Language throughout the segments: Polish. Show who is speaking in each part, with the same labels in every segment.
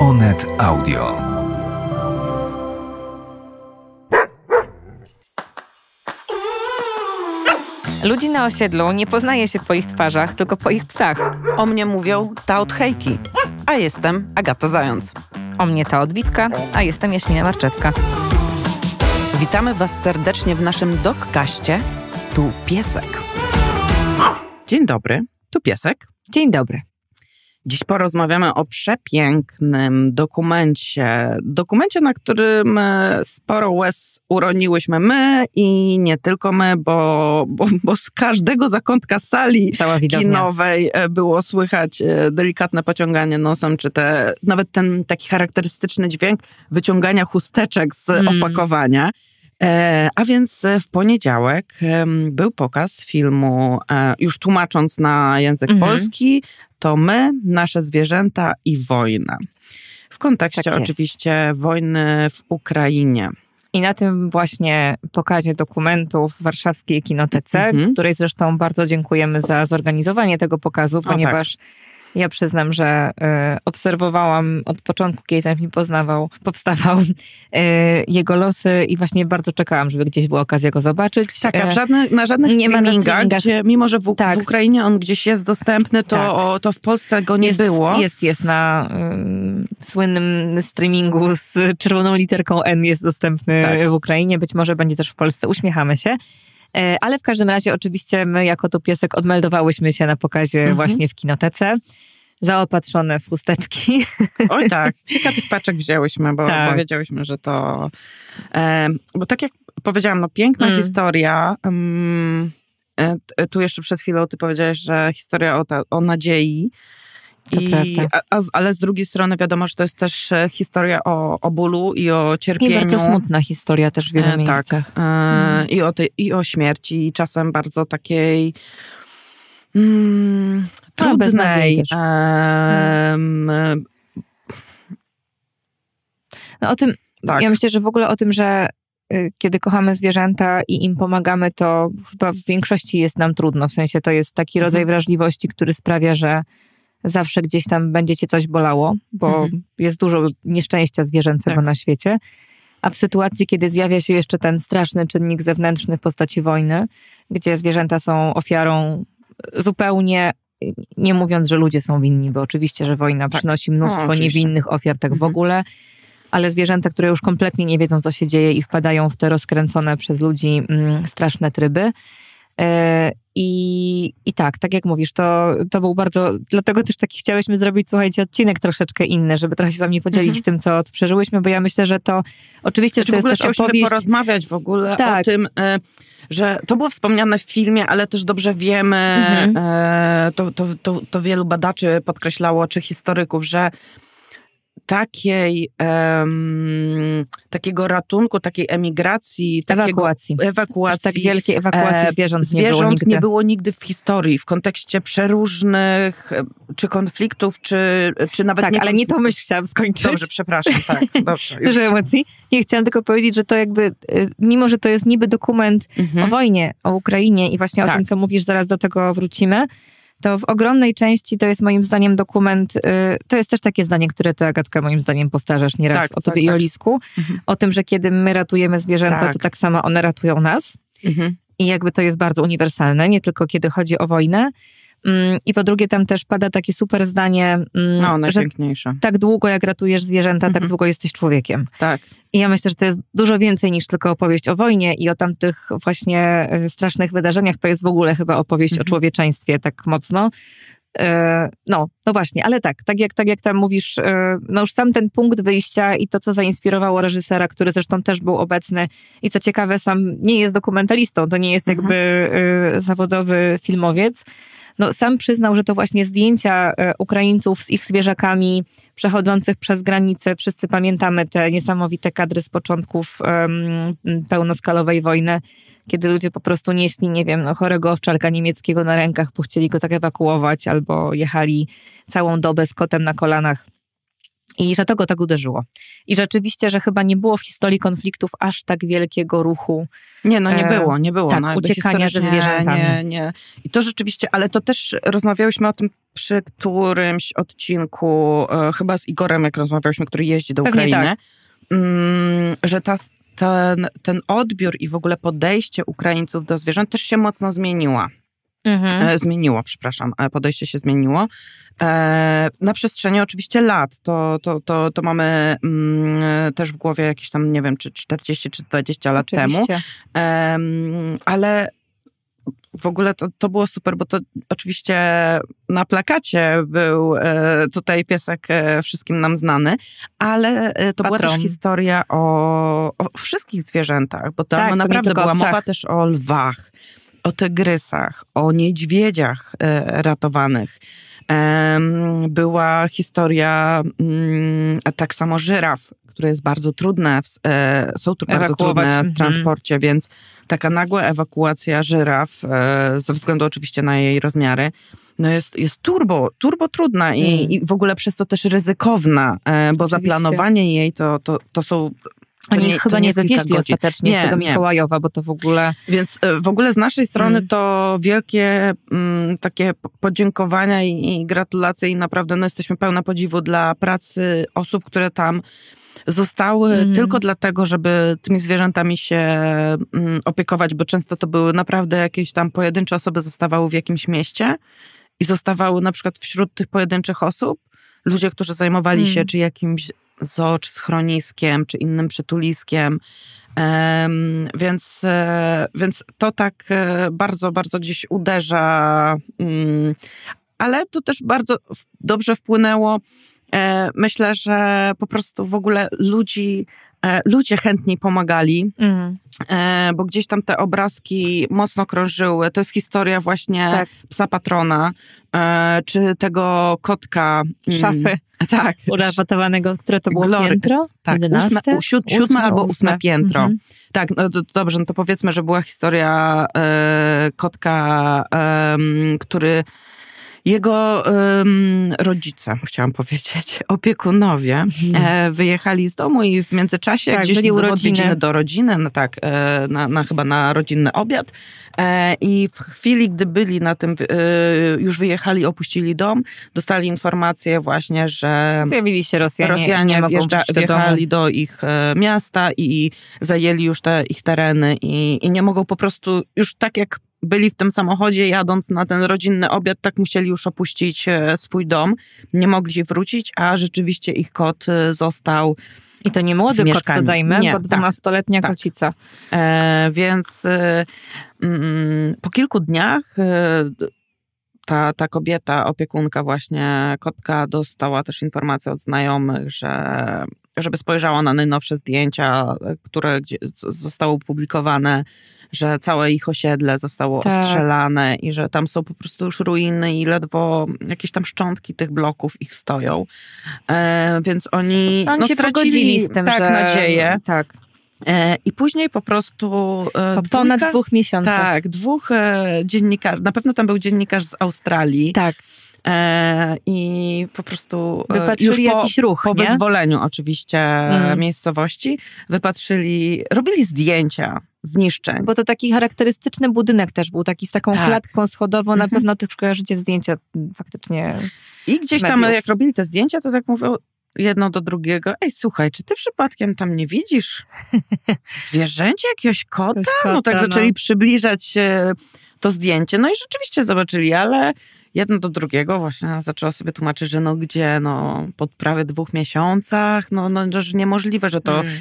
Speaker 1: Onet Audio. Ludzi na osiedlu nie poznaje się po ich twarzach, tylko po ich psach. O mnie mówią ta od hejki, a jestem
Speaker 2: Agata Zając. O mnie ta witka, a jestem Jaśmina Marczewska. Witamy Was serdecznie w naszym dogaście, Tu Piesek. Dzień dobry, tu Piesek. Dzień dobry. Dziś porozmawiamy o przepięknym dokumencie. Dokumencie, na którym sporo łez uroniłyśmy my i nie tylko my, bo, bo, bo z każdego zakątka sali kinowej e, było słychać e, delikatne pociąganie nosem, czy te, nawet ten taki charakterystyczny dźwięk wyciągania chusteczek z mm. opakowania. E, a więc e, w poniedziałek był pokaz filmu, e, już tłumacząc na język mhm. polski, to my, nasze zwierzęta i wojna. W kontekście tak oczywiście wojny w Ukrainie.
Speaker 1: I na tym właśnie pokazie dokumentów w warszawskiej kinotece, mhm. której zresztą bardzo dziękujemy za zorganizowanie tego pokazu, ponieważ. O, tak ja przyznam, że y, obserwowałam od początku, kiedy ten film poznawał, powstawał y, jego losy i właśnie bardzo czekałam, żeby gdzieś była okazja go zobaczyć. Tak, a e, w żadne, na żadnych nie streamingach, gdzie,
Speaker 2: mimo że w, tak. w, Ukrainie on gdzieś jest dostępny, to, tak. o, to w Polsce go nie jest, było. Jest,
Speaker 1: jest na y, słynnym streamingu z czerwoną literką N jest dostępny tak. w Ukrainie, być może będzie też w Polsce. Uśmiechamy się. E, ale w każdym razie oczywiście my jako to piesek odmeldowałyśmy się na pokazie mhm. właśnie w Kinotece zaopatrzone w chusteczki.
Speaker 2: Oj tak, kilka tych paczek wzięłyśmy, bo tak. powiedziałyśmy, że to... E, bo tak jak powiedziałam, no piękna mm. historia. Mm, e, tu jeszcze przed chwilą ty powiedziałaś, że historia o, ta, o nadziei. I, a, ale z drugiej strony wiadomo, że to jest też e, historia o, o bólu i o cierpieniu. I bardzo smutna historia też w wielu e, tak, miejscach. Tak. E, mm. i, o I o śmierci, i czasem bardzo takiej mm, no, trudnej. Też. E, mm. no, o tym, tak. ja myślę, że
Speaker 1: w ogóle o tym, że y, kiedy kochamy zwierzęta i im pomagamy, to chyba w większości jest nam trudno. W sensie to jest taki mhm. rodzaj wrażliwości, który sprawia, że zawsze gdzieś tam będzie cię coś bolało, bo mhm. jest dużo nieszczęścia zwierzęcego tak. na świecie. A w sytuacji, kiedy zjawia się jeszcze ten straszny czynnik zewnętrzny w postaci wojny, gdzie zwierzęta są ofiarą zupełnie, nie mówiąc, że ludzie są winni, bo oczywiście, że wojna tak. przynosi no, mnóstwo niewinnych ofiar, tak mhm. w ogóle, ale zwierzęta, które już kompletnie nie wiedzą, co się dzieje i wpadają w te rozkręcone przez ludzi mm, straszne tryby, E, I, I tak, tak jak mówisz, to, to był bardzo. Dlatego też taki chciałyśmy zrobić, słuchajcie, odcinek troszeczkę inny, żeby trochę się z wami podzielić mhm. tym, co przeżyłyśmy, bo ja myślę, że to oczywiście znaczy, to jest też opowieść. porozmawiać
Speaker 2: w ogóle tak. o tym, e, że to było wspomniane w filmie, ale też dobrze wiemy, mm to, to, to, to wielu badaczy podkreślało, czy historyków, że takiej, um, takiego ratunku, takiej emigracji, ewakuacji. Takiego, ewakuacji. Tak wielkiej ewakuacji zwierząt, zwierząt nie było nigdy. nie było nigdy w historii, w kontekście przeróżnych, e, czy konfliktów, czy, czy nawet... Tak, nie ale nie to myśl chciałam skończyć. Dobrze, przepraszam, tak, dobrze. Dużo
Speaker 1: emocji. Nie, chciałam tylko powiedzieć, że to jakby, e, mimo że to jest niby dokument mhm. o wojnie, o Ukrainie i właśnie tak. o tym, co mówisz, zaraz do tego wrócimy, to w ogromnej części to jest moim zdaniem dokument, y, to jest też takie zdanie, które ty Agatka moim zdaniem powtarzasz nieraz tak, o tobie tak, i o tak. Lisku, tak. o tym, że kiedy my ratujemy zwierzęta, tak. to tak samo one ratują nas. Mhm. I jakby to jest bardzo uniwersalne, nie tylko kiedy chodzi o wojnę. Mm, I po drugie, tam też pada takie super zdanie, mm, no, że tak długo jak ratujesz zwierzęta, tak mhm. tak długo jesteś człowiekiem. Tak. I ja myślę, że to jest dużo więcej niż tylko opowieść o wojnie i o tamtych właśnie e, strasznych wydarzeniach. To jest w ogóle chyba opowieść mhm. o człowieczeństwie tak mocno. E, no, no właśnie, ale tak, tak jak, tak jak tam mówisz, e, no już sam ten punkt wyjścia i to, co zainspirowało reżysera, który zresztą też był obecny i co ciekawe, sam nie jest dokumentalistą, to nie jest jakby mhm. zawodowy filmowiec, no, sam przyznał, że to właśnie zdjęcia e, Ukraińców z ich zwierzakami przechodzących przez granicę. Wszyscy pamiętamy te niesamowite kadry z początków um, pełnoskalowej wojny, kiedy ludzie po prostu nieśli, nie wiem, no, chorego owczarka niemieckiego na rękach, bo go tak ewakuować, albo jechali całą dobę z kotem na kolanach i że tego tak uderzyło. I rzeczywiście, że chyba nie było w historii konfliktów aż tak wielkiego
Speaker 2: ruchu. Nie, no nie e, było, nie było. Tak, no, uciekania ze zwierzętami. Nie, nie. I to rzeczywiście, ale to też rozmawiałyśmy o tym przy którymś odcinku, e, chyba z Igorem, jak rozmawiałyśmy, który jeździ do Ukrainy, tak. Mm, że ta, ten, ten odbiór i w ogóle podejście Ukraińców do zwierząt też się mocno zmieniła. Mhm. E, zmieniło, przepraszam, e, podejście się zmieniło. E, na przestrzeni oczywiście lat, to, to, to, to mamy mm, też w głowie jakieś tam, nie wiem, czy 40 czy 20 lat oczywiście. temu. Ale w ogóle to, to było super, bo to oczywiście na plakacie był tutaj piesek wszystkim nam znany, ale to Patron. była też historia o, o, wszystkich zwierzętach, bo tam tak, naprawdę była mowa też o lwach o tygrysach, o niedźwiedziach e, ratowanych. Była historia mm, tak samo żyraf, które jest bardzo trudne, w, e, są tu bardzo trudne w mhm. transporcie, mhm. więc taka nagła ewakuacja żyraf, e, ze względu oczywiście na jej rozmiary, no jest, jest turbo, turbo trudna mhm. i, mm. i, w ogóle przez to też ryzykowna, bo oczywiście. zaplanowanie jej to, to, to są oni nie, chyba nie, nie ostatecznie nie, z tego Mikołajowa, bo to w ogóle... Więc e, w ogóle z naszej strony hmm. to wielkie m, mm, takie podziękowania i, i gratulacje i naprawdę no, jesteśmy pełna podziwu dla pracy osób, które tam zostały mm. tylko dlatego, żeby tymi zwierzętami się mm, opiekować, bo często to były naprawdę jakieś tam pojedyncze osoby zostawały w jakimś mieście i zostawały na przykład wśród tych pojedynczych osób ludzie, którzy zajmowali mm. się czy jakimś zoo, czy schroniskiem, czy innym przytuliskiem. Um, więc, e, więc to tak e, bardzo, bardzo gdzieś uderza. Um, ale to też bardzo dobrze wpłynęło. E, myślę, że po prostu w ogóle ludzi E, ludzie chętniej pomagali, mhm. e, bo gdzieś tam te obrazki mocno krążyły. To jest historia właśnie tak. psa patrona, e, czy tego kotka. Mm, Szafy. Tak. Uratowanego, które to było Glory. piętro? Tak, ósme, siódme, ósme, albo ósme piętro. Mhm. Tak, no to, dobrze, no to powiedzmy, że była historia e, kotka, e, który jego um, rodzice, chciałam powiedzieć, opiekunowie, mhm. e, wyjechali z domu i w międzyczasie tak, gdzieś do urodziny. do rodziny, no tak, e, na, na, chyba na rodzinny obiad. E, I w chwili, gdy byli na tym, już wyjechali, opuścili dom, dostali informację właśnie, że zjawili się Rosjanie, Rosjanie nie wjeżdża, do wjechali do ich miasta i zajęli już te ich tereny i, i nie mogą po prostu, już tak jak byli w tym samochodzie jadąc na ten rodzinny obiad, tak musieli już opuścić e, swój dom, nie mogli wrócić, a rzeczywiście ich kot e, został. I to nie młody kot, dodajmy, nie, bo 12-letnia tak, tak, kocica. Tak. E, więc e, mm, po kilku dniach ta, ta kobieta, opiekunka właśnie kotka, dostała też informację od znajomych, że żeby spojrzała na najnowsze zdjęcia, które zostały opublikowane, że całe ich osiedle zostało tak. ostrzelane i że tam są po prostu już ruiny i ledwo jakieś tam szczątki tych bloków ich stoją. E, więc oni, oni no, się pogodzili z tym, tak, że... nadzieję. Tak. E, I później po prostu. E, po ponad dwóch miesiącach. Tak, dwóch e, dziennikarzy. Na pewno tam był dziennikarz z Australii. Tak e, i po prostu e, wypatrzyli już po, jakiś ruch, po nie? wyzwoleniu oczywiście mm. miejscowości, wypatrzyli, robili zdjęcia zniszczeń.
Speaker 1: Bo to taki charakterystyczny budynek też był, taki z taką tak. klatką schodową, mhm. na pewno też kojarzycie zdjęcia mm, faktycznie.
Speaker 2: I gdzieś tam jak robili te zdjęcia, to tak mówią, jedno do drugiego. Ej, słuchaj, czy ty przypadkiem tam nie widzisz zwierzęcia jakiegoś kota? kota? no tak zaczęli no. przybliżać to zdjęcie. No i rzeczywiście zobaczyli, ale jedno do drugiego właśnie zaczęła sobie tłumaczyć, że no gdzie, no po prawie dwóch miesiącach, no, no że niemożliwe, że to... Mm.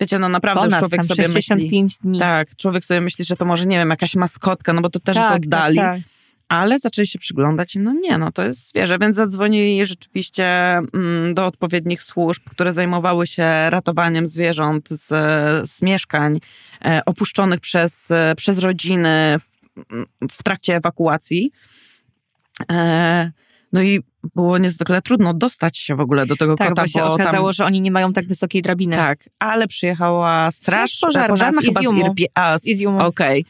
Speaker 2: Wiecie, no naprawdę Ponad, człowiek sobie 65 myśli. Dni. Tak, człowiek sobie myśli, że to może, nie wiem, jakaś maskotka, no bo to też tak, jest tak, oddali. Tak, tak ale zaczęli się przyglądać i no nie, no to jest zwierzę, więc zadzwonili rzeczywiście mm, do odpowiednich służb, które zajmowały się ratowaniem zwierząt z, z mieszkań e, opuszczonych przez, e, przez rodziny w, w trakcie ewakuacji. E, no i było niezwykle trudno dostać się w ogóle do tego tak, kota. Bo się bo okazało, tam... że
Speaker 1: oni nie mają tak wysokiej drabiny. Tak,
Speaker 2: ale przyjechała straż pożarna, pożarna z chyba z, a, z Okej. Okay.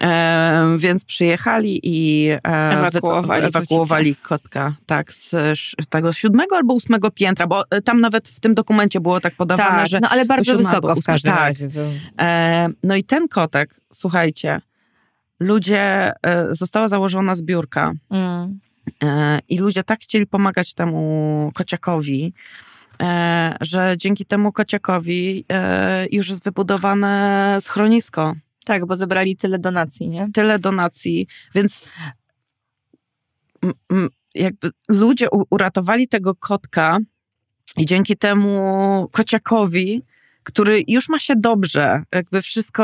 Speaker 2: E, więc przyjechali i e, ewakuowali, ewakuowali kotka, tak, z tego siódmego albo ósmego piętra, bo tam nawet w tym dokumencie było tak podawane, tak, że... no ale bardzo wysoko w każdym tak. razie. To... E, no i ten kotek, słuchajcie, ludzie, e, została założona zbiórka mm. E, i ludzie tak chcieli pomagać temu kociakowi, e, że dzięki temu kociakowi już jest wybudowane schronisko. Tak, bo zebrali tyle donacji, nie? Tyle donacji, więc jakby ludzie uratowali tego kotka i dzięki temu kociakowi który już ma się dobrze. Jakby wszystko,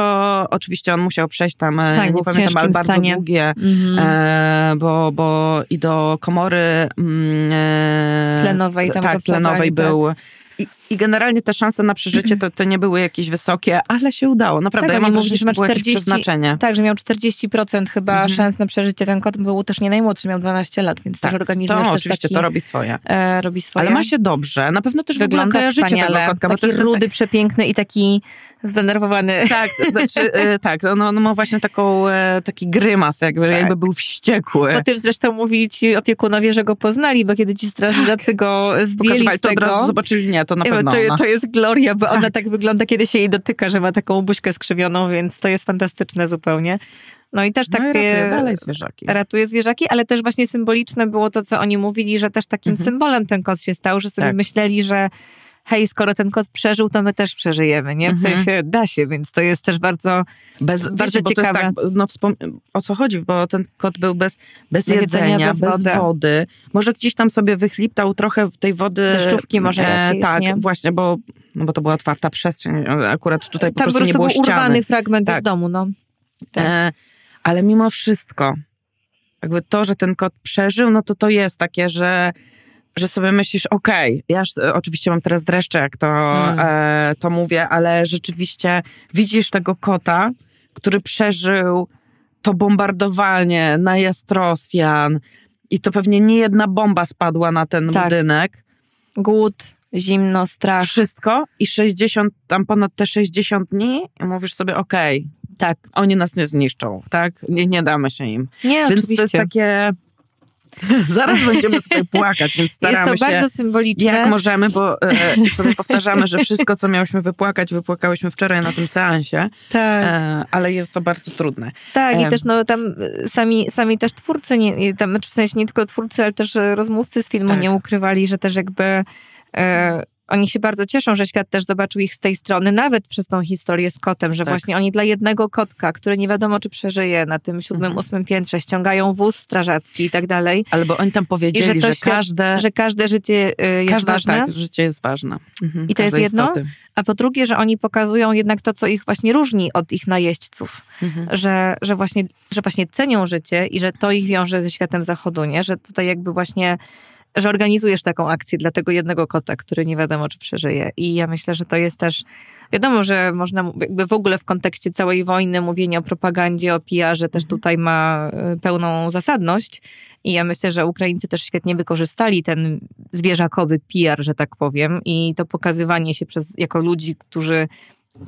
Speaker 2: oczywiście on musiał przejść tam, e, tak, nie pamiętam, ale bardzo stanie. długie, mm. e, bo, bo i do komory mm, e, tlenowej, tam tak, tlenowej tak. był. Tak i, I, generalnie te szanse na przeżycie to, to nie były jakieś wysokie, ale się udało. Naprawdę, tak, ja mam wrażenie, że ma 40, przeznaczenie.
Speaker 1: Tak, że miał 40% chyba mhm. szans na przeżycie. Ten kot był też nie najmłodszy, miał 12 lat, więc tak, też organizm to, też oczywiście, taki, to robi swoje. E, robi swoje. Ale ma się
Speaker 2: dobrze. Na pewno też wygląda ja życie tego kotka. Taki bo rudy,
Speaker 1: tak... przepiękny i taki zdenerwowany. Tak,
Speaker 2: znaczy, e, tak on, no, no, on, no ma właśnie taką, e, taki grymas, jakby, tak. jakby był wściekły. O tym
Speaker 1: zresztą mówili ci opiekunowie, że go poznali, bo kiedy ci strażnicy tak. go zdjęli z tego... to od razu
Speaker 2: zobaczyli, nie, to na pewno to, to, jest
Speaker 1: Gloria, bo tak. ona tak wygląda, kiedy się jej dotyka, że ma taką buźkę skrzywioną, więc to jest fantastyczne zupełnie. No i też takie... No i ratuje dalej zwierzaki. Ratuje zwierzaki, ale też właśnie symboliczne było to, co oni mówili, że też takim mhm. symbolem ten kot się stał, że sobie tak. myśleli, że hej, skoro ten kot przeżył, to my też przeżyjemy,
Speaker 2: nie? W mhm. sensie da się, więc to jest też bardzo, bez, bardzo wiecie, tak, ciekawe. Tak, no, o co chodzi, bo ten kot był bez, bez, jedzenia, jedzenia, bez, bez wody. wody. Może gdzieś tam sobie wychliptał trochę tej wody. Deszczówki e, może e, jakieś, Tak, nie? właśnie, bo, no bo to była otwarta przestrzeń, e, akurat tutaj po tam prostu, po prostu nie było był ściany. urwany fragment tak. domu, no. Tak. E, ale mimo wszystko, jakby to, że ten kot przeżył, no to to jest takie, że że sobie myślisz, okej, okay, ja e, oczywiście mam teraz dreszcze, jak to, mm. e, to mówię, ale rzeczywiście widzisz tego kota, który przeżył to bombardowanie, na jastrosjan i to pewnie nie jedna bomba spadła na ten tak. budynek. Głód, zimno, strach. Wszystko i 60, tam ponad te 60 dni mówisz sobie, okej, okay, tak. oni nas nie zniszczą, tak? Nie, nie damy się im. Nie, Więc oczywiście. to jest takie Zaraz będziemy tutaj płakać, więc staramy Jest to bardzo się, symboliczne. jak możemy, bo e, sobie powtarzamy, że wszystko, co miałyśmy wypłakać, wypłakałyśmy wczoraj na tym seansie, tak. E, ale jest to bardzo trudne. Tak, e, i też no,
Speaker 1: tam e, sami, sami też twórcy, nie, e, tam, znaczy w sensie nie tylko twórcy, ale też e, rozmówcy z filmu tak. nie ukrywali, że też jakby oni się bardzo cieszą, że świat też zobaczył ich z tej strony, nawet przez tą historię z kotem, że tak. właśnie oni dla jednego kotka, który nie wiadomo, czy przeżyje na tym siódmym, mhm. ósmym piętrze, ściągają wóz strażacki i tak dalej. Albo oni tam powiedzieli, że, że świat, każde... Że każde życie y, jest każde, tak, ważne. Tak,
Speaker 2: życie jest ważne. Mhm, I to jest jedno. Istoty.
Speaker 1: A po drugie, że oni pokazują jednak to, co ich właśnie różni od ich najeźdźców. Mhm. Że, że, właśnie, że właśnie cenią życie i że to ich wiąże ze światem zachodu, nie? Że tutaj jakby właśnie że organizujesz taką akcję dla tego jednego kota, który nie wiadomo, czy przeżyje. I ja myślę, że to jest też, wiadomo, że można jakby w ogóle w kontekście całej wojny mówienie o propagandzie, o PR-ze też mhm. tutaj ma y, pełną zasadność. I ja myślę, że Ukraińcy też świetnie wykorzystali ten zwierzakowy PR, że tak powiem, i to pokazywanie się przez, jako ludzi, którzy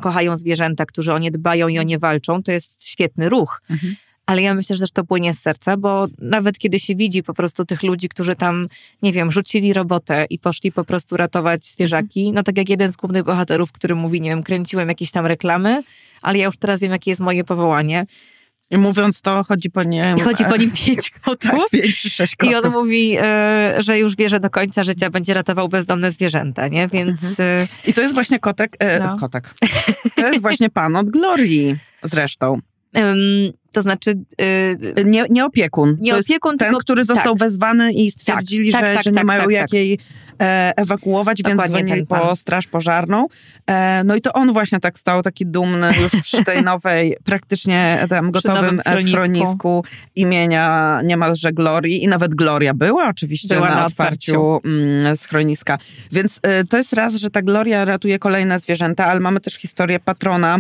Speaker 1: kochają zwierzęta, którzy o nie dbają i o nie walczą, to jest świetny ruch. Mhm ale ja myślę, że też to płynie z serca, bo nawet kiedy się widzi po prostu tych ludzi, którzy tam, nie wiem, rzucili robotę i poszli po prostu ratować zwierzaki, no tak jak jeden z głównych bohaterów, który mówi, nie wiem, kręciłem jakieś tam reklamy, ale ja już teraz wiem, jakie jest moje powołanie. I mówiąc to, chodzi po nim... chodzi po e, nim pięć tak, kotów. Tak, pięć
Speaker 2: czy sześć kotów. I on
Speaker 1: mówi, y, że już wie, że do końca życia będzie ratował bezdomne zwierzęta, nie? Więc...
Speaker 2: Y... I to jest właśnie kotek... Y, no. Kotek. To jest właśnie pan od Glorii zresztą. Um, to znaczy. Yy, nie, nie opiekun. Nie opiekun, ten, tylko, który został tak. wezwany i tak, stwierdzili, tak, tak, że, tak, że nie tak, mają tak, jakiej e, ewakuować, więc dzwonili po straż pożarną. E, no i to on właśnie tak stał, taki dumny już przy tej nowej, praktycznie tam gotowym schronisku. schronisku. imienia niemalże Glorii. I nawet Gloria była oczywiście była na, na otwarciu, otwarciu mm, schroniska. Więc y, to jest raz, że ta Gloria ratuje kolejne zwierzęta, ale mamy też historię patrona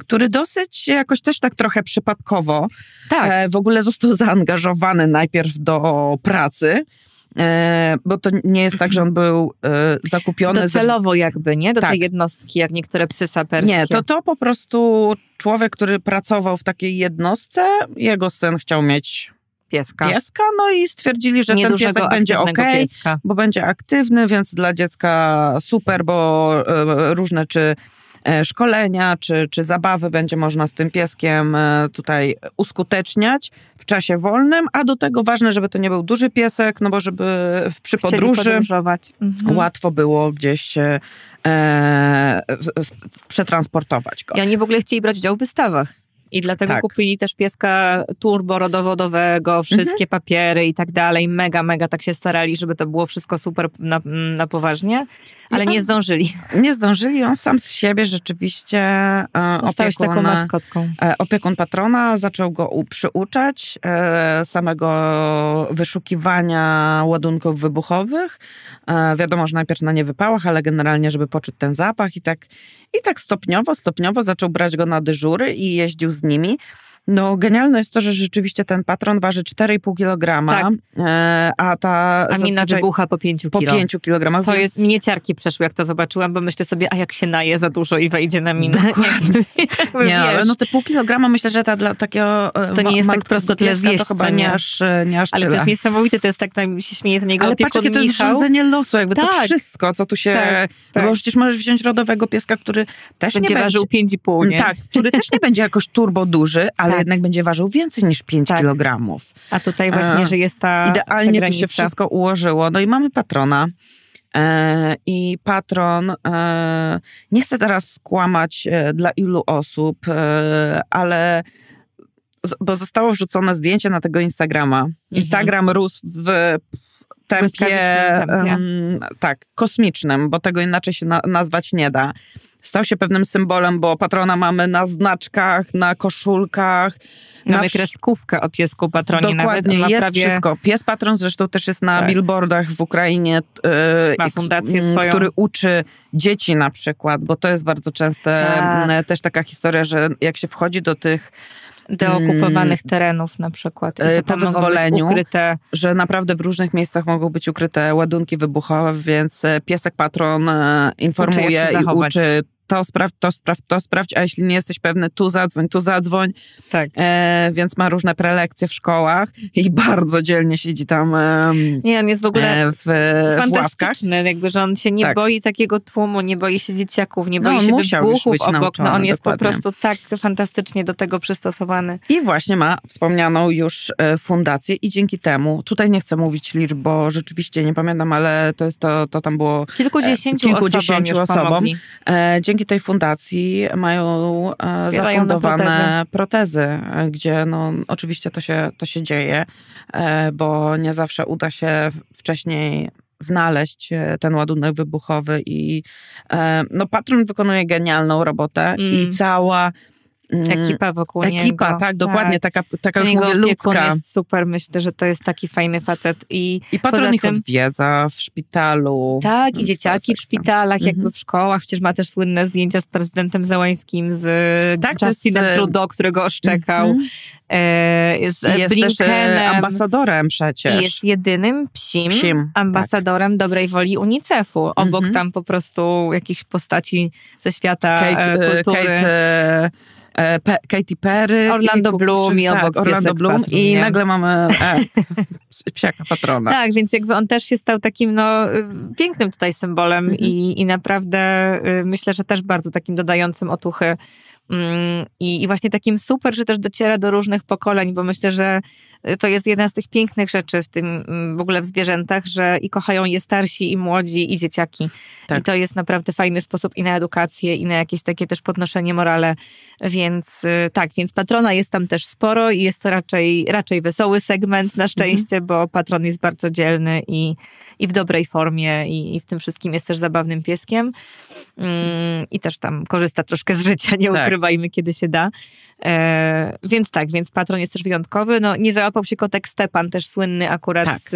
Speaker 2: który dosyć jakoś też tak trochę przypadkowo tak. E, w ogóle został zaangażowany najpierw do pracy. E, bo to nie jest tak, że on był e, zakupiony. celowo, jakby, nie? Do tak. tej jednostki, jak niektóre psy saperskie. Nie, to to po prostu człowiek, który pracował w takiej jednostce, jego syn chciał mieć pieska. Pieska, no i stwierdzili, że ten piesek będzie ok, pieska. bo będzie aktywny, więc dla dziecka super, bo e, różne czy E, szkolenia czy, czy zabawy będzie można z tym pieskiem e, tutaj uskuteczniać w czasie wolnym, a do tego ważne, żeby to nie był duży piesek, no bo żeby przy podróży
Speaker 1: mhm. łatwo
Speaker 2: było gdzieś e, przetransportować go.
Speaker 1: I oni w ogóle chcieli brać udział w wystawach. I dlatego tak. kupili też pieska turbo rodowodowego, mhm. wszystkie mhm. papiery i tak dalej. Mega, mega tak się starali, żeby to było wszystko super na, na poważnie, ale nie
Speaker 2: zdążyli. Nie zdążyli, on sam z siebie rzeczywiście e, opiekun, taką e, maskotką. E, opiekun patrona zaczął go przyuczać e, samego wyszukiwania ładunków wybuchowych. wiadomo, że najpierw na niewypałach, ale generalnie, żeby poczuć ten zapach i tak, i tak stopniowo, stopniowo zaczął brać go na dyżury i jeździł z nimi. No, genialne jest to, że rzeczywiście ten patron waży 4,5 kg, tak. E, a ta. A mina wybucha po 5 kg. Po 5 kg. To więc... jest mnie
Speaker 1: ciarki przeszły, jak to zobaczyłam, bo myślę sobie, a jak się naje za dużo i wejdzie na minę.
Speaker 2: nie, nie ale no te pół kilograma myślę, że ta dla takiego. E, to nie jest tak prosto tyle zjeść. To chyba nie, nie aż, e, nie aż Ale tyle. to jest
Speaker 1: niesamowite, to jest tak, tam się śmieje ten jego Ale patrz, jakie to jest rządzenie
Speaker 2: losu, jakby tak. to wszystko, co tu się. Tak, tak. Bo przecież możesz wziąć rodowego pieska, który też będzie nie będzie. ważył 5,5. Nie? Tak, który też nie będzie jakoś turbo turbo duży, ale tak. jednak będzie ważył więcej niż 5 tak. kg. A tutaj właśnie, e, że jest ta. Idealnie ta to się wszystko ułożyło. No i mamy patrona. E, I patron, e, nie chcę teraz skłamać e, dla ilu osób, e, ale bo zostało wrzucone zdjęcie na tego Instagrama. Mhm. Instagram mhm. rósł w tempie, tempie. Um, tak, kosmicznym, bo tego inaczej się na, nazwać nie da. Stał się pewnym symbolem, bo patrona mamy na znaczkach, na koszulkach. Mamy kreskówkę o piesku patronie. Dokładnie, nawet jest prawie... wszystko. Pies patron zresztą też jest na tak. billboardach w Ukrainie. Yy, Ma fundację yy, swoją. Który uczy dzieci na przykład, bo to jest bardzo częste tak. też taka historia, że jak się wchodzi do tych deokupowanych mm.
Speaker 1: terenów na przykład. I e, po wyzwoleniu, ukryte...
Speaker 2: że naprawdę w różnych miejscach mogą być ukryte ładunki wybuchowe, więc e, piesek patron e, informuje uczy, i uczy to sprawdź, to sprawdź, to sprawdź, a jeśli nie jesteś pewny, tu zadzwoń, tu zadzwoń. Tak. E, więc ma różne prelekcje w szkołach i bardzo dzielnie siedzi tam e, Nie,
Speaker 1: on jest w ogóle e, w,
Speaker 2: fantastyczny, w jakby, że on się nie tak. boi
Speaker 1: takiego tłumu, nie boi się dzieciaków, nie no, boi no, się wybuchów obok. Nauczony, no, on jest dokładnie. po prostu tak fantastycznie do tego przystosowany.
Speaker 2: I właśnie ma wspomnianą już e, fundację i dzięki temu, tutaj nie chcę mówić liczb, bo rzeczywiście nie pamiętam, ale to jest to, to tam było... Kilkudziesięciu, e, kilkudziesięciu osobom, osobom E, dzięki tej fundacji mają Zbierają e, zafundowane protezy. protezy. gdzie no, oczywiście to się, to się dzieje, e, bo nie zawsze uda się wcześniej znaleźć e, ten ładunek wybuchowy i no patron wykonuje genialną robotę mm. i cała Mm, ekipa wokół Ekipa, niego. Ekipa, tak, dokładnie, tak. taka, taka już mówię ludzka. jest
Speaker 1: super, myślę, że to jest taki fajny facet. I, I patron ich
Speaker 2: odwiedza w szpitalu. Tak, i mm,
Speaker 1: dzieciaki w szpitalach, mhm. jakby w szkołach, przecież ma też słynne zdjęcia z prezydentem Załańskim, z tak, Justinem Trudeau, którego oszczekał. Mhm. E, jest, e, jest też e, ambasadorem przecież. I jest jedynym psim, psim tak. ambasadorem tak. dobrej woli UNICEF-u. Obok mhm. tam po prostu jakichś postaci ze świata Kate, kultury.
Speaker 2: Kate, E, Pe Katy Perry. Orlando Bloom i obok tak, Orlando Bloom i nie. nagle mamy e, psiaka patrona. Tak,
Speaker 1: więc jakby on też się stał takim no, y, pięknym tutaj symbolem mhm. i, i naprawdę y, myślę, że też bardzo takim dodającym otuchy Mm, I, I właśnie takim super, że też dociera do różnych pokoleń, bo myślę, że to jest jedna z tych pięknych rzeczy w tym mm, w ogóle w zwierzętach, że i kochają je starsi, i młodzi, i dzieciaki. Tak. I to jest naprawdę fajny sposób i na edukację, i na jakieś takie też podnoszenie morale. Więc y, tak, więc patrona jest tam też sporo i jest to raczej, raczej wesoły segment na mhm. szczęście, mhm. bo patron jest bardzo dzielny i, i w dobrej formie, i, i w tym wszystkim jest też zabawnym pieskiem. Mm, I też tam korzysta troszkę z życia, nie tak, Nagrywajmy, kiedy się da. E, więc tak, więc patron jest też wyjątkowy. No, nie załapał się kotek Stepan, też słynny akurat tak. z,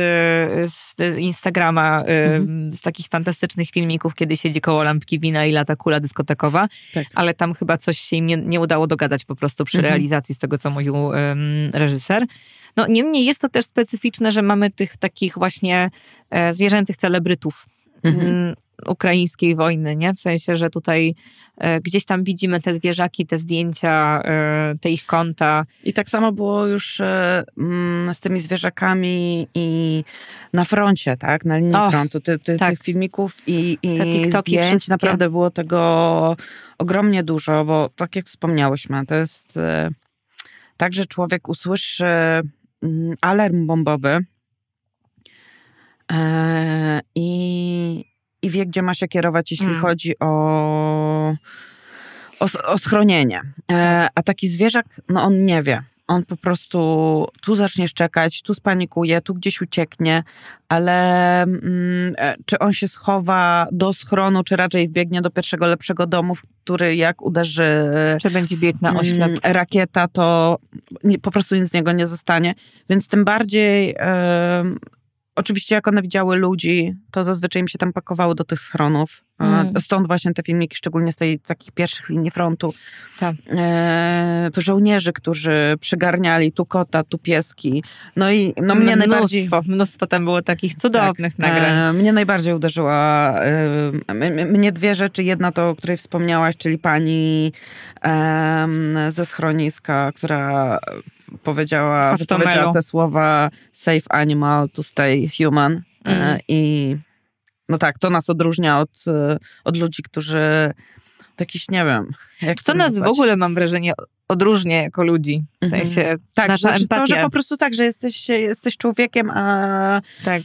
Speaker 1: z, Instagrama, mhm. z takich fantastycznych filmików, kiedy siedzi koło lampki wina i lata kula dyskotekowa, tak. ale tam chyba coś się im nie, nie udało dogadać po prostu przy mhm. realizacji z tego, co mówił um, reżyser. No, niemniej jest to też specyficzne, że mamy tych takich właśnie e, zwierzęcych celebrytów. Mhm. Mm, ukraińskiej wojny, nie? W sensie, że tutaj e, gdzieś tam widzimy te zwierzaki, te zdjęcia,
Speaker 2: y, te ich konta. I tak samo było już e, mm, z tymi zwierzakami i na froncie, tak? Na linii oh, frontu. Ty, ty, tak. Tych filmików i, i zdjęć wszystkie. naprawdę było tego ogromnie dużo, bo tak jak wspomniałyśmy, to jest tak, że człowiek usłyszy mm, alarm bombowy i i wie, gdzie ma się kierować, jeśli mm. chodzi o, o, o schronienie. E, a taki zwierzak, no on nie wie. On po prostu tu zaczniesz czekać tu spanikuje, tu gdzieś ucieknie, ale mm, e, czy on się schowa do schronu, czy raczej wbiegnie do pierwszego lepszego domu, który jak uderzy. Czy będzie bieg na oślep? Mm, rakieta, to nie, po prostu nic z niego nie zostanie. Więc tym bardziej. Yy, Oczywiście jak one widziały ludzi, to zazwyczaj im się tam pakowały do tych schronów. Mm. Stąd właśnie te filmiki, szczególnie z tej takich pierwszych linii frontu. Tak. E, żołnierzy, którzy przygarniali tu kota, tu pieski. No i no, mnie mnóstwo, najbardziej...
Speaker 1: Mnóstwo tam było takich tak, cudownych tak. nagrań.
Speaker 2: E, mnie najbardziej uderzyła... E, mnie dwie rzeczy. Jedna to, o której wspomniałaś, czyli pani ze schroniska, która powiedziała, powiedziała te słowa save animal to stay human mm. i no tak, to nas odróżnia od, e, od ludzi, którzy jakiś, nie wiem. Jak to nas w ogóle, mam wrażenie, odróżnia jako ludzi? W mhm. sensie mm -hmm. tak, nasza znaczy empatia. to, że po prostu tak, że jesteś, jesteś człowiekiem, a tak.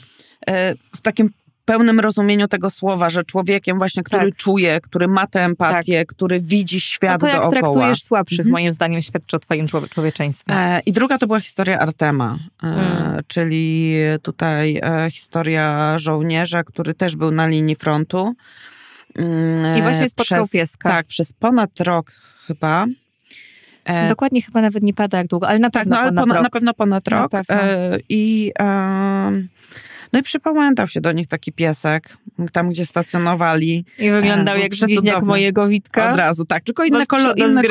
Speaker 2: E, w takim pełnym rozumieniu tego słowa, że człowiekiem właśnie, który tak. czuje, który ma tę empatię, tak. który widzi świat no to jak dookoła. traktujesz słabszych, mhm. moim zdaniem, świadczy o twoim człowieczeństwie. E, I druga to była historia Artema, e, mm. czyli tutaj e, historia żołnierza, który też był na linii frontu. Mm, I właśnie spotkał przez, pieska. Tak, przez ponad rok chyba. E,
Speaker 1: Dokładnie chyba nawet nie pada jak długo, ale na tak, pewno no, ale ponad, ponad rok. Na
Speaker 2: pewno ponad rok. Pewno. E, I no i przypomniał się do nich taki piesek, tam gdzie stacjonowali. I wyglądał e, jak bliźniak mojego Witka. Od razu, tak. Tylko inne, kolo, inne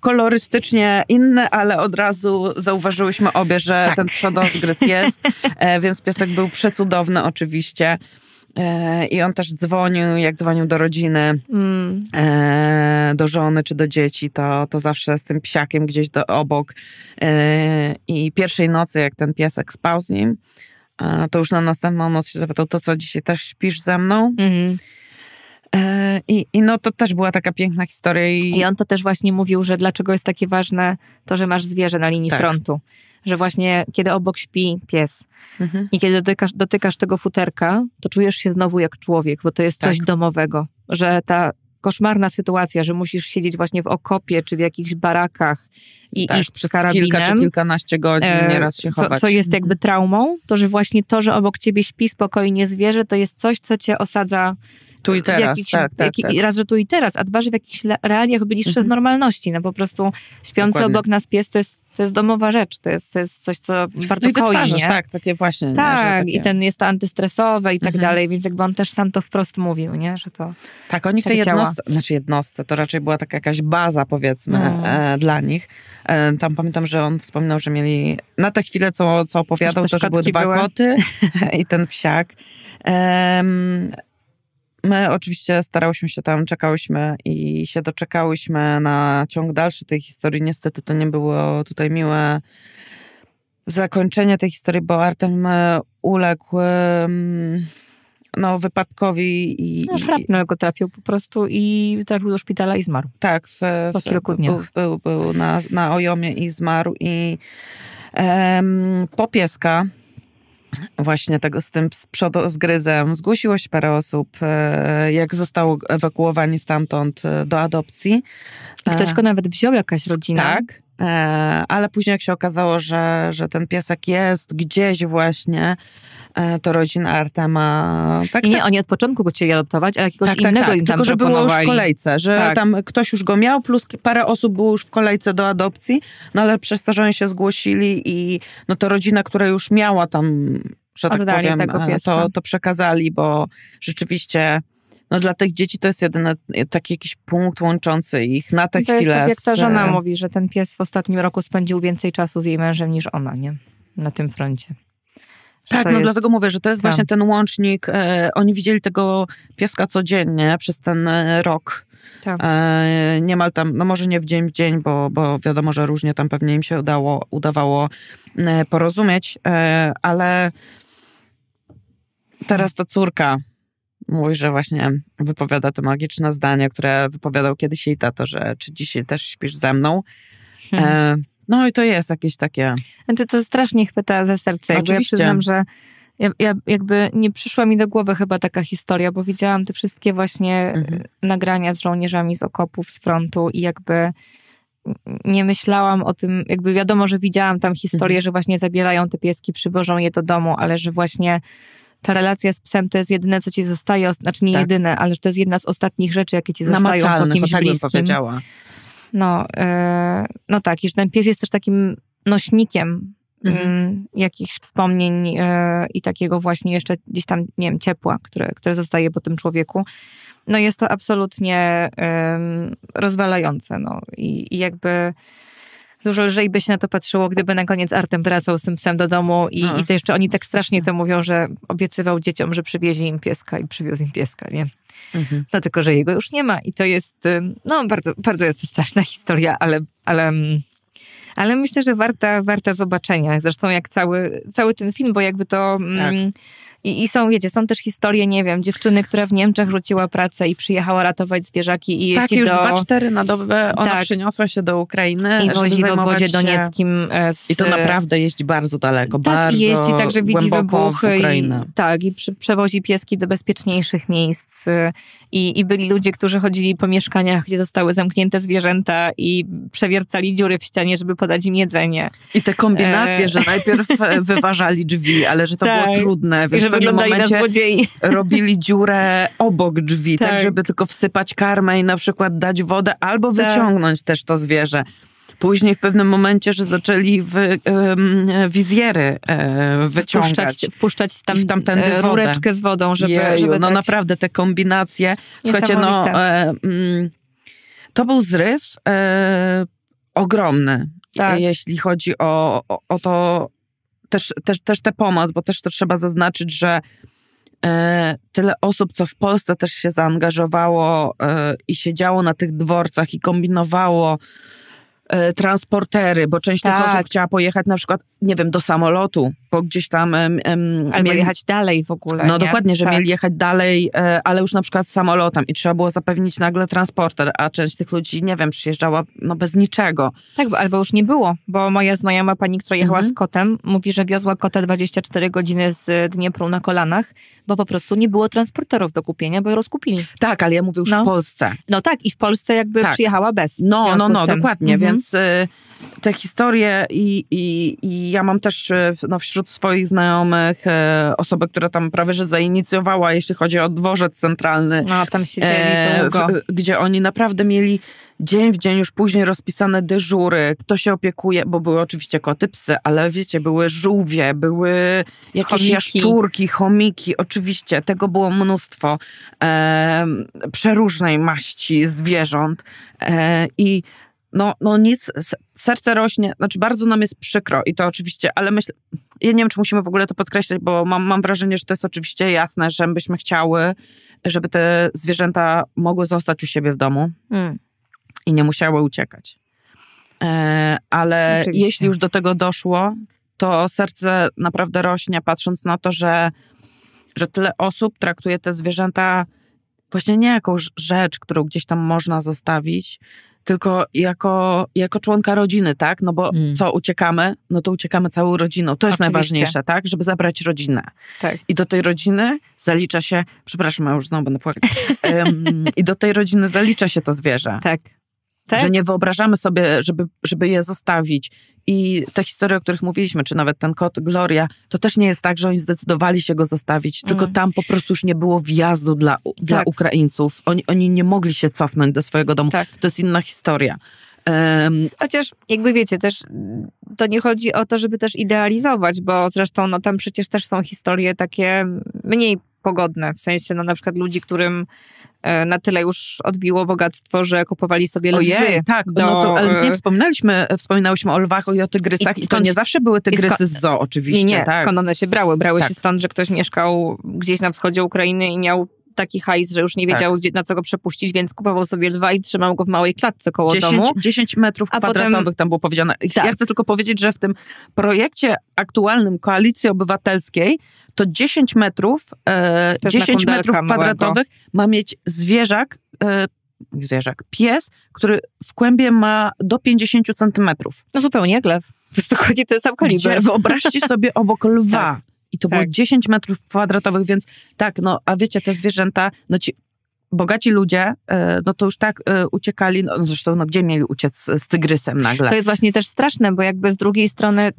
Speaker 2: kolorystycznie inne, ale od razu zauważyłyśmy obie, że tak. ten przodozgryz jest, e, więc piesek był przecudowny oczywiście. E, I on też dzwonił, jak dzwonił do rodziny, mm. do żony czy do dzieci, to, to zawsze z tym psiakiem gdzieś do, obok. I pierwszej nocy, jak ten piesek spał z nim, to już na następną noc się zapytał, to co, dzisiaj też śpisz ze mną? Mhm. E, I, I no to też była taka piękna historia. I... I... on to też właśnie mówił, że dlaczego jest takie
Speaker 1: ważne to, że masz zwierzę na linii tak. frontu. Że właśnie kiedy obok śpi pies mhm. i kiedy dotykasz, dotykasz, tego futerka, to czujesz się znowu jak człowiek, bo to jest tak. coś domowego. Że ta koszmarna sytuacja, że musisz siedzieć właśnie w okopie czy w jakichś barakach i tak, iść z karabinem. kilka czy kilkanaście
Speaker 2: godzin e, nieraz się co, chować. Co jest
Speaker 1: jakby traumą, to że właśnie to, że obok ciebie śpi spokojnie zwierzę, to jest coś, co cię osadza tu i teraz. tak, tak, tak, Raz, że tu i teraz, a dwa, że w jakichś realiach bliższych mhm. normalności. No po prostu śpiący Dokładnie. obok nas pies to jest, to jest domowa rzecz, to jest, to jest coś, co bardzo no koi, nie? tak,
Speaker 2: takie właśnie. Tak, takie... i ten
Speaker 1: jest to antystresowe i tak mhm. dalej, więc jakby on też sam to wprost mówił, nie? Że to...
Speaker 2: Tak, oni w tej jednostce, znaczy jednostce, to raczej była taka jakaś baza, powiedzmy, no. e, dla nich. E, tam pamiętam, że on wspominał, że mieli, na tę chwilę, co, co opowiadał, to, że były dwa były. koty i ten psiak. Um, My oczywiście starałyśmy się tam, czekałyśmy i się doczekałyśmy na ciąg dalszy tej historii. Niestety to nie było tutaj miłe zakończenie tej historii, bo Artem e, uległ no, wypadkowi i... No, szrapnel go trafił po prostu i trafił do szpitala i zmarł. Tak. W, po kilku dniach. Był, był, był na, na Ojomie i zmarł i em, po pieska właśnie tego z tym sprzodo, z gryzem. Zgłosiło się parę osób, e, jak zostało ewakuowani stamtąd e, do adopcji. I ktoś e, go nawet wziął jakaś rodzina. Tak, E, ale później jak się okazało, że, że ten piesek jest gdzieś właśnie, e, to rodzina Artema... Tak, nie, tak, oni od początku go chcieli adoptować, ale jakiegoś tak, tak innego tak, im tam tylko, że było już w kolejce, że tak. tam ktoś już go miał, plus parę osób było już w kolejce do adopcji, no ale przez to, że oni się zgłosili i no to rodzina, która już miała tam że tak powiem, e, to, to przekazali, bo rzeczywiście no dla tych dzieci to jest jeden taki jakiś punkt łączący ich na tę to chwilę. To jest tak, jak ta żona e, mówi,
Speaker 1: że ten pies w ostatnim roku spędził więcej czasu z jej mężem niż ona, nie?
Speaker 2: Na tym froncie.
Speaker 1: Że tak, no jest... dlatego mówię, że to jest tam. właśnie ten
Speaker 2: łącznik. E, oni widzieli tego pieska codziennie przez ten e, rok. Tak. E, niemal tam, no może nie w dzień w dzień, bo, bo wiadomo, że różnie tam pewnie im się udało, udawało e, porozumieć, e, ale teraz ta córka Mówisz, że właśnie wypowiada to magiczne zdanie, które wypowiadał kiedyś jej tato, że czy dzisiaj też śpisz ze mną. Hmm. E, no i to jest jakieś takie...
Speaker 1: Znaczy to strasznie chwyta ze serca. Oczywiście. ja przyznam, że ja, ja, jakby nie przyszła mi do głowy chyba taka historia, bo widziałam te wszystkie właśnie e, mhm. nagrania z żołnierzami z okopów, z frontu i jakby nie myślałam o tym, jakby wiadomo, że widziałam tam historię, mhm. że właśnie zabierają te pieski, przywożą je do domu, ale że właśnie ta relacja z psem to jest jedyne, co ci zostaje, znaczy nie tak. jedyne, ale to jest jedna z ostatnich rzeczy, jakie ci zostają po kimś tak bym powiedziała. No, yy, no tak, i ten pies jest też takim nośnikiem mm, mhm. jakichś wspomnień e, i takiego właśnie jeszcze gdzieś tam, nie wiem, ciepła, które, które zostaje po tym człowieku. No jest to absolutnie rozwalające, no i, i jakby dużo lżej by się na to patrzyło, gdyby na koniec Artem wracał z tym psem do domu i, no, i to jeszcze oni tak strasznie to mówią, że obiecywał dzieciom, że przywiezie im pieska i przywiózł im pieska, nie? Mhm. No tylko, że jego już nie ma i to jest, no bardzo, bardzo jest to straszna historia, ale, ale mm, ale myślę, że warta, warta zobaczenia. Zresztą jak cały, cały ten film, bo jakby to... Mm, tak. Mm, i, I, są, wiecie, są też historie, nie wiem, dziewczyny, która w Niemczech rzuciła pracę i
Speaker 2: przyjechała ratować zwierzaki i tak, już do... dwa, cztery na dobę ona tak. przyniosła się do Ukrainy. I wozi w obozie się... donieckim. E, z... I to naprawdę jeździ bardzo daleko, tak, bardzo jeździ, także widzi wybuchy. I,
Speaker 1: tak, i przy, przewozi pieski do bezpieczniejszych miejsc. Y, I, I byli ludzie, którzy chodzili po mieszkaniach, gdzie zostały zamknięte zwierzęta i przewiercali dziury w ścianie, żeby podać im jedzenie. I te kombinacje, e... że
Speaker 2: najpierw e, wyważali drzwi, ale że to tak. było trudne. Wiesz, I że wyglądali na złodziei. Robili dziurę obok drzwi, tak. tak. żeby tylko wsypać karmę i na przykład dać wodę albo tak. wyciągnąć też to zwierzę. Później w pewnym momencie, że zaczęli wy, wizjery e, wyciągać. Wpuszczać,
Speaker 1: wpuszczać tam tamtędy e, rureczkę z wodą, żeby, Jeju, żeby No dać... naprawdę,
Speaker 2: te kombinacje. Słuchajcie, no... Mm, to był zryw ogromny tak. jeśli chodzi o, o, o, to, też, też, też tę pomoc, bo też to trzeba zaznaczyć, że e, tyle osób, co w Polsce też się zaangażowało e, i siedziało na tych dworcach i kombinowało e, transportery, bo część tak. tych osób chciała pojechać na przykład, nie wiem, do samolotu, bo gdzieś tam... Em, Albo mieli... jechać
Speaker 1: dalej w ogóle. No nie? dokładnie, że tak. mieli jechać
Speaker 2: dalej, e, ale już na przykład samolotem i trzeba było zapewnić nagle transporter, a część tych ludzi, nie wiem, przyjeżdżała no bez niczego.
Speaker 1: Tak, albo już nie było, bo moja znajoma pani, która jechała mhm. z kotem, mówi, że wiozła kota 24 godziny z e, Dniepru na kolanach, bo po prostu nie było transporterów do kupienia, bo ją rozkupili. Tak, ale ja mówię
Speaker 2: już no. w Polsce. No
Speaker 1: tak, i w Polsce jakby tak. przyjechała bez. No, no, no, dokładnie, mhm. więc
Speaker 2: y, te historie i, i, i ja mam też e, no, wśród wśród swoich znajomych e, osobę, która tam prawie że zainicjowała, jeśli chodzi o dworzec centralny. No, tam siedzieli e, długo. W, gdzie oni naprawdę mieli dzień w dzień już później rozpisane dyżury, kto się opiekuje, bo były oczywiście koty, psy, ale wiecie, były żółwie, były jakieś chomiki. jaszczurki, chomiki, oczywiście, tego było mnóstwo e, przeróżnej maści zwierząt e, i no, no nic, serce rośnie, znaczy bardzo nam jest przykro i to oczywiście, ale myślę, ja nie wiem, czy musimy w ogóle to podkreślać, bo mam, mam wrażenie, że to jest oczywiście jasne, że byśmy chciały, żeby te zwierzęta mogły zostać u siebie w domu hmm. i nie musiały uciekać. E, ale oczywiście. jeśli już do tego doszło, to serce naprawdę rośnie, patrząc na to, że, że tyle osób traktuje te zwierzęta właśnie nie jako rzecz, którą gdzieś tam można zostawić, tylko jako, jako członka rodziny, tak? No bo mm. co, uciekamy? No to uciekamy całą rodziną. To jest Oczywiście. najważniejsze, tak? Żeby zabrać rodzinę. Tak. I do tej rodziny zalicza się, przepraszam, ja już znowu będę płakać. I do tej rodziny zalicza się to zwierzę. Tak tak? że nie wyobrażamy sobie, żeby, żeby je zostawić. I te historie, o których mówiliśmy, czy nawet ten kot Gloria, to też nie jest tak, że oni zdecydowali się go zostawić, tylko mm. tam po prostu już nie było wjazdu dla, tak. dla Ukraińców. Oni, oni nie mogli się cofnąć do swojego domu. Tak. To jest inna historia. Um, Chociaż jakby
Speaker 1: wiecie, też to nie chodzi o to, żeby też idealizować, bo zresztą no, tam przecież też są historie takie mniej pogodne, w sensie no, na przykład ludzi, którym e, na tyle już odbiło bogactwo, że kupowali sobie lwy. Ojej, tak, do... no to, ale e, nie
Speaker 2: wspominaliśmy, wspominałyśmy o lwach i o tygrysach i, i to nie zawsze były tygrysy z zoo oczywiście. Nie, nie, tak. skąd one
Speaker 1: się brały? Brały tak. się stąd, że ktoś mieszkał gdzieś na wschodzie Ukrainy i miał taki hajs, że już nie tak. wiedział, tak. na co go
Speaker 2: przepuścić, więc kupował sobie lwa i trzymał go w małej klatce koło 10, domu. 10 metrów A kwadratowych potem... tam było powiedziane. Tak. Ja chcę tylko powiedzieć, że w tym projekcie aktualnym Koalicji Obywatelskiej to 10 metrów, e, 10 metrów kwadratowych małego. ma mieć zwierzak, e, zwierzak, pies, który w kłębie ma do 50 centymetrów. No zupełnie jak lew. To jest dokładnie ten sam kaliber. Gdzie, wyobraźcie sobie obok lwa. Tak. I to tak. było 10 metrów kwadratowych, więc tak, no a wiecie, te zwierzęta, no ci bogaci ludzie, e, no to już tak e, uciekali, no zresztą no gdzie mieli uciec z, tygrysem nagle? To jest właśnie
Speaker 1: też straszne, bo jakby z drugiej strony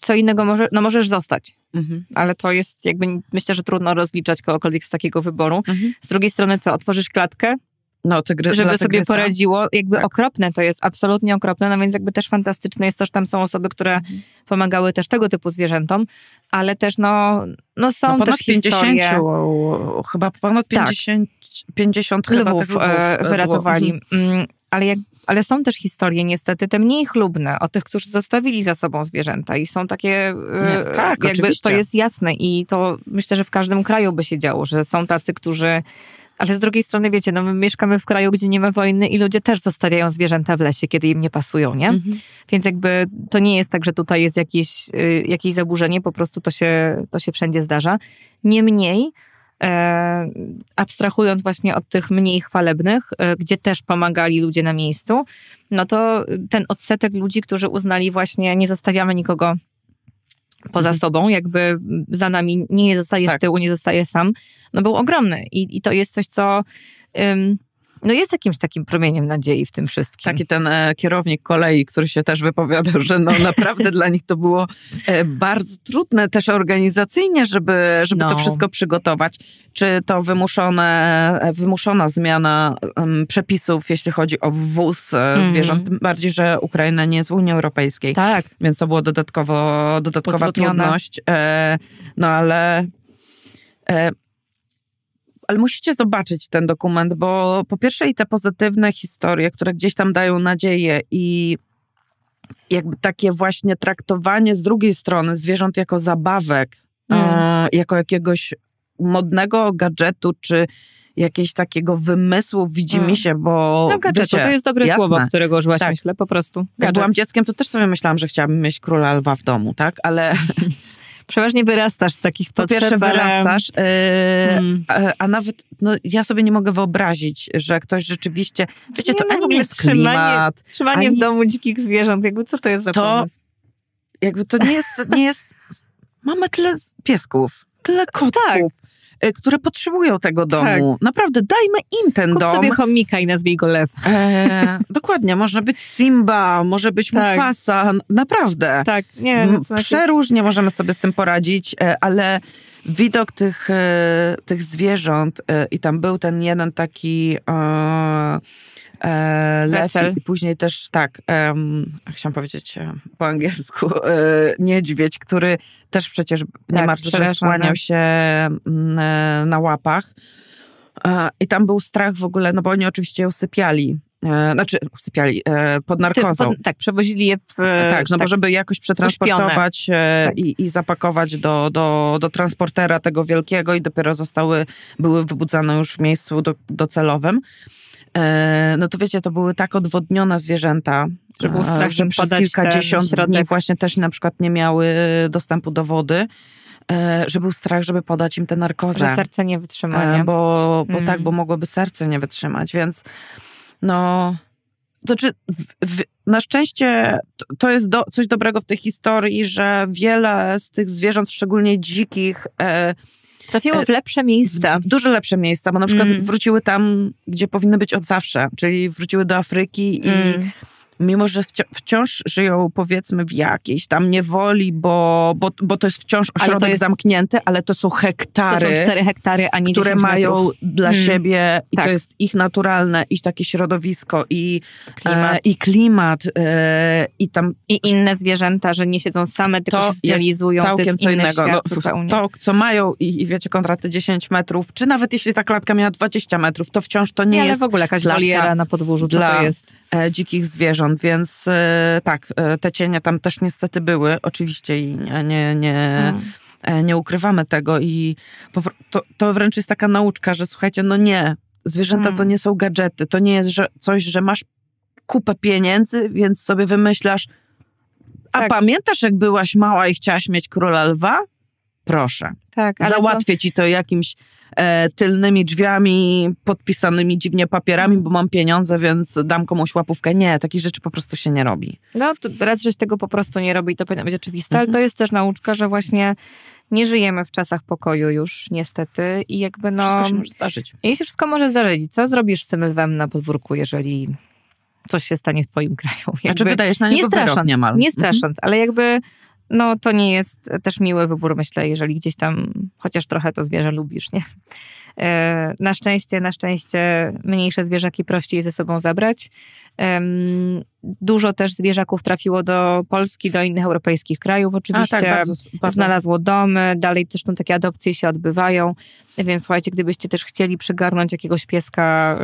Speaker 1: co innego może, no możesz zostać,
Speaker 2: mhm. ale to
Speaker 1: jest jakby, myślę, że trudno rozliczać kogokolwiek z takiego wyboru. Mhm. Z drugiej strony co, otworzysz klatkę,
Speaker 2: no, żeby sobie poradziło.
Speaker 1: Jakby tak. okropne to jest, absolutnie okropne, no więc jakby też fantastyczne jest to, że tam są osoby, które mhm. pomagały też tego typu zwierzętom, ale też no, no są no też 50, historie.
Speaker 2: Chyba ponad 50, tak. 50 chyba lwów, e, lwów e, wyratowali.
Speaker 1: Mhm. Mm, ale, jak, ale są też historie niestety te mniej chlubne o tych, którzy zostawili za sobą zwierzęta i są takie, e, Nie, tak, jakby oczywiście. to jest jasne i to myślę, że w każdym kraju by się działo, że są tacy, którzy ale z drugiej strony, wiecie, no my mieszkamy w kraju, gdzie nie ma wojny i ludzie też zostawiają zwierzęta w lesie, kiedy im nie pasują, nie? Mhm. Więc jakby to nie jest tak, że tutaj jest jakieś, y, jakieś zaburzenie, po prostu to się, to się wszędzie zdarza. Niemniej, e, abstrahując właśnie od tych mniej chwalebnych, e, gdzie też pomagali ludzie na miejscu, no to ten odsetek ludzi, którzy uznali właśnie nie zostawiamy nikogo poza mhm. sobą, jakby za nami nie zostaje tak. z tyłu, nie zostaje sam, no był ogromny. I, i to jest coś, co no jest jakimś takim promieniem nadziei w tym wszystkim.
Speaker 2: Taki ten e, kierownik kolei, który się też wypowiadał, że no naprawdę dla nich to było e, bardzo trudne też organizacyjnie, żeby, żeby no. to wszystko przygotować. Czy to wymuszone, e, wymuszona zmiana um, przepisów, jeśli chodzi o wóz mm. zwierząt, tym bardziej, że Ukraina nie jest w Unii Europejskiej. Tak. Więc to było dodatkowo, dodatkowa trudność. E, no ale e, ale musicie zobaczyć ten dokument, bo po pierwsze i te pozytywne historie, które gdzieś tam dają nadzieję i jakby takie właśnie traktowanie z drugiej strony zwierząt jako zabawek, mm. jako jakiegoś modnego gadżetu, czy jakiegoś takiego wymysłu widzi mm. mi się, bo... No gadżet, wiecie, to jest dobre jasne. słowo, którego użyłaś, tak. myślę, po prostu. Gadżet. Jak byłam dzieckiem, to też sobie myślałam, że chciałabym mieć króla lwa w domu, tak? Ale Przeważnie wyrastasz z takich potrzeb. Po pierwsze wyrastasz, yy, hmm. a, a, nawet no, ja sobie nie mogę wyobrazić, że ktoś rzeczywiście... Wiecie, to ani nie jest trzymanie, klimat, Trzymanie ani... w
Speaker 1: domu dzikich zwierząt, jakby co
Speaker 2: to jest za to, pomysł? Jakby to nie jest... Nie jest mamy tyle piesków, tyle tak. kotków, tak. Y, które potrzebują tego tak. domu. Tak. Naprawdę, dajmy im ten Kup dom. sobie chomika i nazwij go lew. E, dokładnie, można być Simba, może być tak. Mufasa, naprawdę. Tak, nie wiem. Znaczy... Przeróżnie możemy sobie z tym poradzić, e, ale widok tych, e, tych zwierząt e, i tam był ten jeden taki... E, E, lew i później też tak, um, chciałam powiedzieć e, po angielsku, e, niedźwiedź, który też przecież tak, niemalże słaniał się e, na łapach. I tam był strach w ogóle, no bo oni oczywiście usypiali E, znaczy, usypiali e, pod narkozą. Ty, pod,
Speaker 1: tak, przewozili je w.
Speaker 2: E, tak, no tak, bo żeby jakoś przetransportować e, tak. i, i, zapakować do, do, do transportera tego wielkiego, i dopiero zostały, były wybudzane już w miejscu do, docelowym. No to wiecie, to były tak odwodnione zwierzęta, że, był strach, że przez kilkadziesiąt dni właśnie też na przykład nie miały dostępu do wody że był strach, żeby podać im tę narkozę. Że serce nie wytrzyma, nie? Bo, bo mm. tak, bo mhm. mogłoby serce nie wytrzymać, więc no. To czy w, w, na szczęście to jest do, coś dobrego w tej historii, że wiele z tych zwierząt, szczególnie dzikich, e, Trafiło e, w lepsze miejsca. W dużo lepsze miejsca, bo na przykład mm. wróciły tam, gdzie powinny być od zawsze, czyli wróciły do Afryki i mm mimo że wci wciąż żyją powiedzmy w jakiejś tam niewoli, bo, bo, bo to jest wciąż ośrodek ale jest, zamknięty, ale to są hektary. To są hektary, a nie Które mają dla hmm. siebie i to tak. jest ich naturalne, i takie środowisko, i klimat, e, i, klimat e, i tam... I inne zwierzęta, że nie siedzą same, tylko to się stylizują. Całkiem to jest co innego. no, to, co mają i, i wiecie, kontraty 10 metrów, czy nawet jeśli ta klatka miała 20 metrów, to wciąż to nie, nie jest... Ale w ogóle jakaś woliera na podwórzu, dla, to jest? E, dzikich zwierząt więc e, tak, e, te cienie tam też niestety były, oczywiście i nie, nie, nie, hmm. e, nie ukrywamy tego i to, to wręcz jest taka nauczka, że słuchajcie, no nie, zwierzęta to hmm. nie są gadżety, to nie jest że coś, że masz kupę pieniędzy, więc sobie wymyślasz, a tak. pamiętasz jak byłaś mała i chciałaś mieć króla lwa? Proszę. Tak, Załatwię to... ci to jakimś E, tylnymi drzwiami, podpisanymi dziwnie papierami, bo mam pieniądze, więc dam komuś łapówkę. Nie, takich rzeczy po prostu się nie robi.
Speaker 1: No, raz, że się tego po prostu nie robi, to powinno być oczywiste, mhm. ale to mhm. jest też nauczka, że właśnie nie żyjemy w czasach pokoju już, niestety. I jakby no. Wszystko się może zdarzyć. I się wszystko może zdarzyć. Co zrobisz z tym lwem na podwórku, jeżeli coś się stanie w twoim kraju? Znaczy, jakby, znaczy wydajesz na niego nie strasząc, niemal. Nie strasząc, mhm. ale jakby no to nie jest też miły wybór, myślę, jeżeli gdzieś tam chociaż trochę to zwierzę lubisz, nie? E, na szczęście, na szczęście mniejsze zwierzaki prościej ze sobą zabrać. Dużo też zwierzaków trafiło do Polski, do innych europejskich krajów oczywiście. A, tak, bardzo, bardzo. Znalazło domy, dalej też tam takie adopcje się odbywają. Więc słuchajcie, gdybyście też chcieli przygarnąć jakiegoś pieska,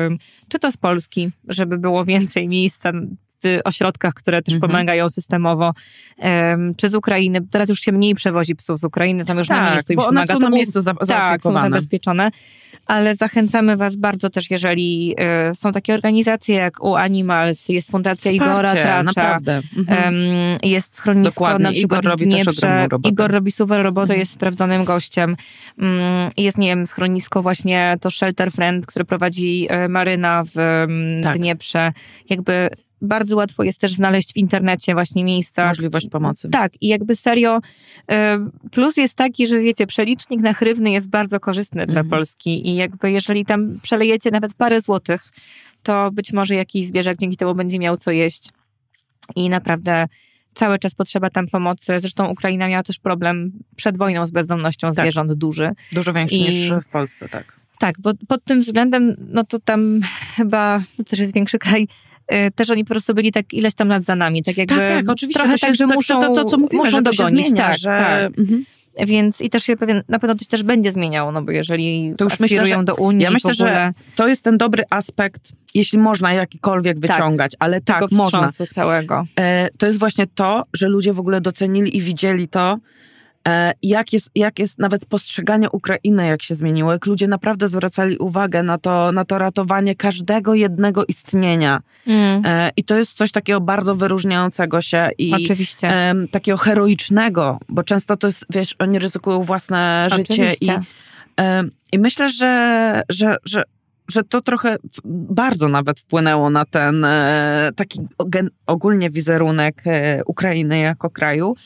Speaker 1: czy to z Polski, żeby było więcej miejsca Y, ośrodkach, które też mhm. pomagają systemowo, um, czy z Ukrainy. Teraz już się mniej przewozi psów z Ukrainy, tam już tak, na miejscu im się pomaga. na miejscu za, tak, są zabezpieczone. Ale zachęcamy Was bardzo też, jeżeli y, są takie organizacje jak U Animals, jest Fundacja Wsparcie, Igora Tracza, mhm. jest schronisko Dokładnie. na przykład Igor w Dnieprze. Robi Igor robi super robotę, mhm. jest sprawdzonym gościem. Mm, jest, nie wiem, schronisko właśnie, to Shelter Friend, które prowadzi y, Maryna w mm, tak. Dnieprze. Jakby bardzo łatwo jest też znaleźć w internecie właśnie miejsca. Możliwość pomocy. Tak, i jakby serio. Y, plus jest taki, że wiecie, przelicznik chrywny jest bardzo korzystny mhm. dla Polski i jakby jeżeli tam przelejecie nawet parę złotych, to być może jakiś zwierzak dzięki temu będzie miał co jeść. I naprawdę cały czas potrzeba tam pomocy. Zresztą Ukraina miała też problem przed wojną z bezdomnością tak. zwierząt duży. Dużo większy I... niż w Polsce, tak. Tak, bo pod tym względem, no to tam chyba to też jest większy kraj, Y, też oni po prostu byli tak ileś tam lat za nami. Tak, jakby tak, tak oczywiście. Trochę tak, że muszą, to, to, co mówimy, muszą dogonić. Zmienia, tak, że... tak. Mhm. Więc i też się pewien, na pewno coś też będzie zmieniało, no bo jeżeli to już myślę, że, do Unii. Ja myślę, ogóle... że to jest ten dobry aspekt,
Speaker 2: jeśli można jakikolwiek tak, wyciągać, tak, ale tak, można. całego. E, to jest właśnie to, że ludzie w ogóle docenili i widzieli to, E, jak jest, jak jest nawet postrzeganie Ukrainy, jak się zmieniło, jak ludzie naprawdę zwracali uwagę na to, na to ratowanie każdego jednego istnienia. Mm. E, I to jest coś takiego bardzo wyróżniającego się i Oczywiście. takiego heroicznego, bo często to jest, wiesz, oni ryzykują własne życie i, i myślę, że, że, że że to trochę bardzo nawet wpłynęło na ten e, taki ogólnie wizerunek Ukrainy jako kraju,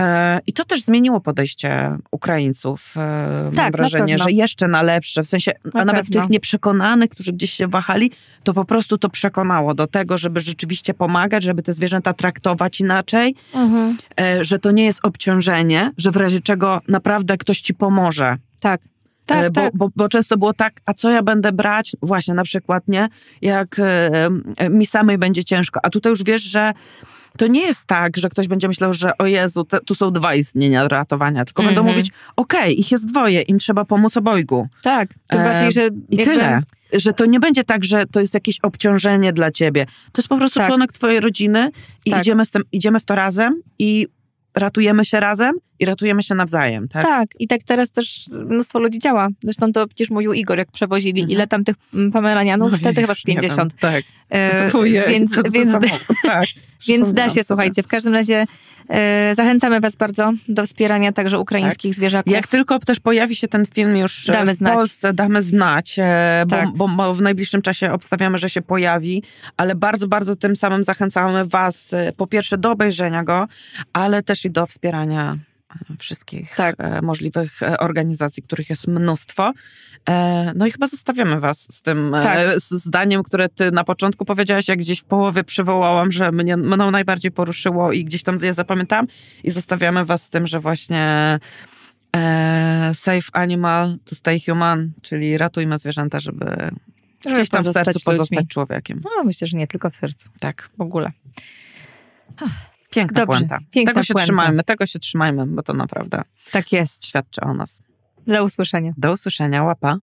Speaker 2: E, I to też zmieniło podejście Ukraińców. E, mam tak, wrażenie, że jeszcze na lepsze, w sensie, na a nawet pewno. tych nieprzekonanych, którzy gdzieś się wahali, to po prostu to przekonało do tego, żeby rzeczywiście pomagać, żeby te zwierzęta traktować inaczej, mhm. E, że to nie jest obciążenie, że w razie czego naprawdę ktoś ci pomoże. Tak. Tak, bo, tak. Bo, bo, często było tak, a co ja będę brać? Właśnie na przykład, nie? Jak mi samej będzie ciężko. A tutaj już wiesz, że to nie jest tak, że ktoś będzie myślał, że o Jezu, te, tu są dwa istnienia ratowania, tylko mm -hmm. będą mhm. mówić, okej, okay, ich jest dwoje, im trzeba pomóc obojgu. Tak, e, bardziej, że... I tyle. Że to nie będzie tak, że to jest jakieś obciążenie dla ciebie. To jest po prostu tak. członek twojej rodziny i tak. idziemy, tym, idziemy w to razem i ratujemy się razem i ratujemy się nawzajem, tak? Tak,
Speaker 1: i tak teraz też mnóstwo ludzi działa. Zresztą to przecież mówił Igor, jak przewozili, mhm. ile tam tych pomeranianów, no wtedy chyba z 50. tak. E, Ojej, więc to więc, to tak. więc da się, słuchajcie. W każdym razie e, zachęcamy was bardzo do wspierania także tak. ukraińskich tak. zwierzaków. Jak
Speaker 2: tylko też pojawi się ten film już e, damy w znać. Polsce, damy znać, e, bo, tak. bo, bo, w najbliższym czasie obstawiamy, że się pojawi, ale bardzo, bardzo tym samym zachęcamy was e, po pierwsze do obejrzenia go, ale też i do wspierania wszystkich tak. E, możliwych e, organizacji, których jest mnóstwo. E, no i chyba zostawiamy Was z tym tak. zdaniem, które Ty na początku powiedziałaś, jak gdzieś w połowie przywołałam, że mnie, mną najbardziej poruszyło i gdzieś tam je zapamiętałam. I zostawiamy Was z tym, że właśnie save animal to stay human, czyli ratujmy zwierzęta, żeby gdzieś tam w sercu pozostać ludźmi. człowiekiem. No,
Speaker 1: myślę, że nie tylko w sercu. Tak. W ogóle. Piękna Dobrze, puenta. Piękna tego się puenta. trzymajmy,
Speaker 2: tego się trzymajmy, bo to naprawdę tak jest. świadczy o nas. Do usłyszenia. Do usłyszenia, łapa.